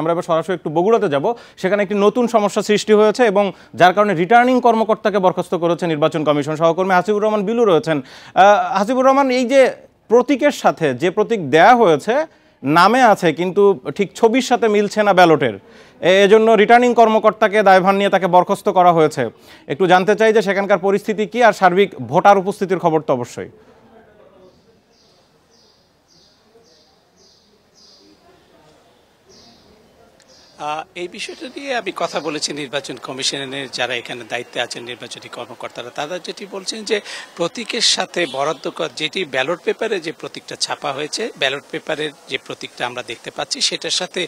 আমরা এবার সরাসরি একটু বগুড়াতে যাব সেখানে একটি নতুন সমস্যা সৃষ্টি হয়েছে এবং যার কারণে রিটার্নিং কর্মকর্তাকে বরখাস্ত করেছে নির্বাচন কমিশন সহকর্মী হাসিবুর রহমান বিলু রয়েছেন হাসিবুর রহমান এই যে প্রতীকের সাথে যে প্রতীক দেয়া হয়েছে নামে আছে কিন্তু ঠিক ছবির সাথে মিলছে না ব্যালটের এজন্য রিটার্নিং কর্মকর্তাকে দায়ভার নিয়ে তাকে বরখাস্ত করা হয়েছে একটু জানতে চাই যে সেখানকার পরিস্থিতি কি আর সার্বিক ভোটার উপস্থিতির খবর তো অবশ্যই এই বিষয়টা নিয়ে আমি কথা বলেছি নির্বাচন কমিশনের যারা এখানে দায়িত্বে আছেন নির্বাচনী কর্মকর্তারা তারা যেটি বলছেন যে প্রতীকের সাথে বরাদ্দ যেটি ব্যালট পেপারে যে প্রতীকটা ছাপা হয়েছে ব্যালট পেপারের যে প্রতীকটা আমরা দেখতে পাচ্ছি সেটার সাথে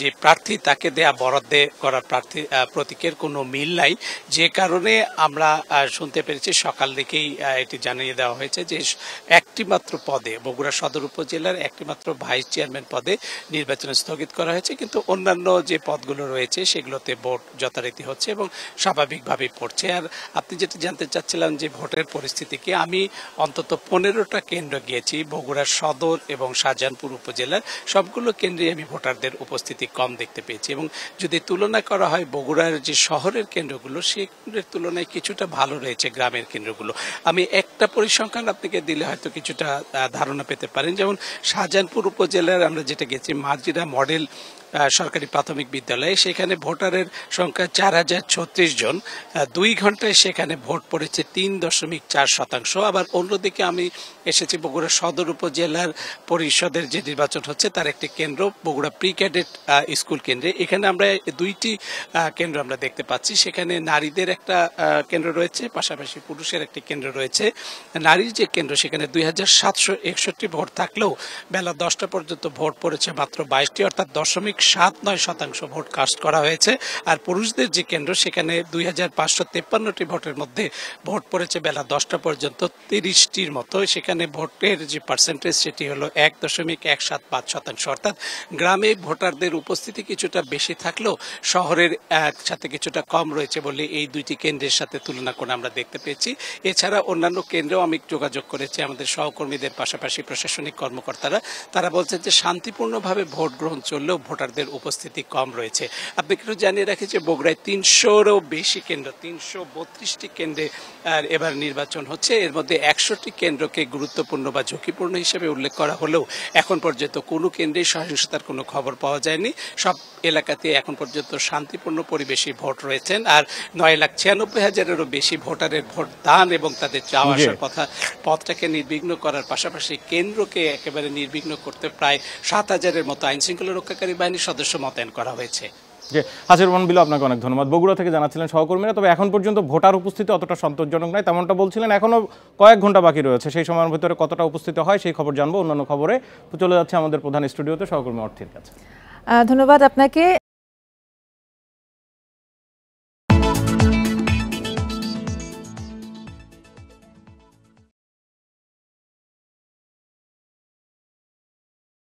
যে প্রার্থী তাকে দেয়া বরাদ্দে করা প্রার্থী প্রতীকের কোনো মিল নাই যে কারণে আমরা শুনতে পেরেছি সকাল থেকেই এটি জানিয়ে দেওয়া হয়েছে যে একটিমাত্র পদে বগুড়া সদর উপজেলার একটিমাত্র ভাইস চেয়ারম্যান পদে নির্বাচন স্থগিত করা হয়েছে কিন্তু অন্যান্য যে পদগুলো রয়েছে সেগুলোতে ভোট যথারীতি হচ্ছে এবং স্বাভাবিকভাবে পড়ছে আর আপনি যেটা জানতে চাচ্ছিলাম যে ভোটের পরিস্থিতিকে আমি অন্তত পনেরোটা কেন্দ্র গিয়েছি বগুড়া সদর এবং শাহজাহানপুর উপজেলার সবগুলো কেন্দ্রে আমি ভোটারদের উপস্থিতি কম দেখতে পেয়েছি এবং যদি তুলনা করা হয় বগুড়ার যে শহরের কেন্দ্রগুলো সেগুলোর তুলনায় কিছুটা ভালো রয়েছে গ্রামের কেন্দ্রগুলো আমি একটা পরিসংখ্যান আপনাকে দিলে হয়তো কিছুটা ধারণা পেতে পারেন যেমন শাহজাহানপুর উপজেলার আমরা যেটা গেছি মার্জিরা মডেল সরকারি প্রাথমিক বিদ্যালয়ে সেখানে ভোটারের সংখ্যা চার হাজার ছত্রিশ জন দুই ঘন্টায় সেখানে ভোট পড়েছে তিন দশমিক চার শতাংশ আবার অন্যদিকে আমি এসেছি বগুড়া সদর উপজেলার পরিষদের যে নির্বাচন হচ্ছে তার একটি কেন্দ্র বগুড়া প্রি ক্যাডেট স্কুল কেন্দ্রে এখানে আমরা দুইটি কেন্দ্র আমরা দেখতে পাচ্ছি সেখানে নারীদের একটা কেন্দ্র রয়েছে পাশাপাশি পুরুষের একটি কেন্দ্র রয়েছে নারীর যে কেন্দ্র সেখানে দুই হাজার সাতশো একষট্টি ভোট থাকলেও বেলা দশটা পর্যন্ত ভোট পড়েছে মাত্র বাইশটি অর্থাৎ দশমিক সাত নয় শতাংশ ভোট কাস্ট করা হয়েছে আর পুরুষদের যে কেন্দ্র সেখানে দুই হাজার পাঁচশো তেপ্পান্নটি ভোটের মধ্যে ভোট পড়েছে বেলা দশটা পর্যন্ত তিরিশটির মতো সেখানে ভোটের যে পার্সেন্টেজ সেটি হলো এক দশমিক এক সাত পাঁচ শতাংশ অর্থাৎ গ্রামে ভোটারদের উপস্থিতি কিছুটা বেশি থাকলেও শহরের সাথে কিছুটা কম রয়েছে বলে এই দুইটি কেন্দ্রের সাথে তুলনা করে আমরা দেখতে পেয়েছি এছাড়া অন্যান্য কেন্দ্রেও আমি যোগাযোগ করেছি আমাদের সহকর্মীদের পাশাপাশি প্রশাসনিক কর্মকর্তারা তারা বলছেন যে শান্তিপূর্ণভাবে ভোট গ্রহণ চললেও ভোটার ভোটারদের উপস্থিতি কম রয়েছে আপনি একটু জানিয়ে রাখি যে বগুড়ায় তিনশোরও বেশি কেন্দ্র তিনশো বত্রিশটি কেন্দ্রে এবার নির্বাচন হচ্ছে এর মধ্যে একশোটি কেন্দ্রকে গুরুত্বপূর্ণ বা ঝুঁকিপূর্ণ হিসেবে উল্লেখ করা হলেও এখন পর্যন্ত কোনো কেন্দ্রে সহিংসতার কোনো খবর পাওয়া যায়নি সব এলাকাতে এখন পর্যন্ত শান্তিপূর্ণ পরিবেশে ভোট রয়েছেন আর নয় লাখ ছিয়ানব্বই হাজারেরও বেশি ভোটারের ভোট দান এবং তাদের চাওয়া আসার কথা পথটাকে নির্বিঘ্ন করার পাশাপাশি কেন্দ্রকে একেবারে নির্বিঘ্ন করতে প্রায় সাত হাজারের মতো আইনশৃঙ্খলা রক্ষাকারী বাহিনী কমিটির সদস্য মোতায়েন করা হয়েছে যে রহমান বিল আপনাকে অনেক ধন্যবাদ বগুড়া থেকে জানাচ্ছিলেন সহকর্মীরা তবে এখন পর্যন্ত ভোটার উপস্থিতি অতটা সন্তোষজনক নয় তেমনটা বলছিলেন এখনও কয়েক ঘন্টা বাকি রয়েছে সেই সময়ের ভিতরে কতটা উপস্থিত হয় সেই খবর জানবো অন্যান্য খবরে চলে যাচ্ছে আমাদের প্রধান স্টুডিওতে সহকর্মী অর্থের কাছে ধন্যবাদ আপনাকে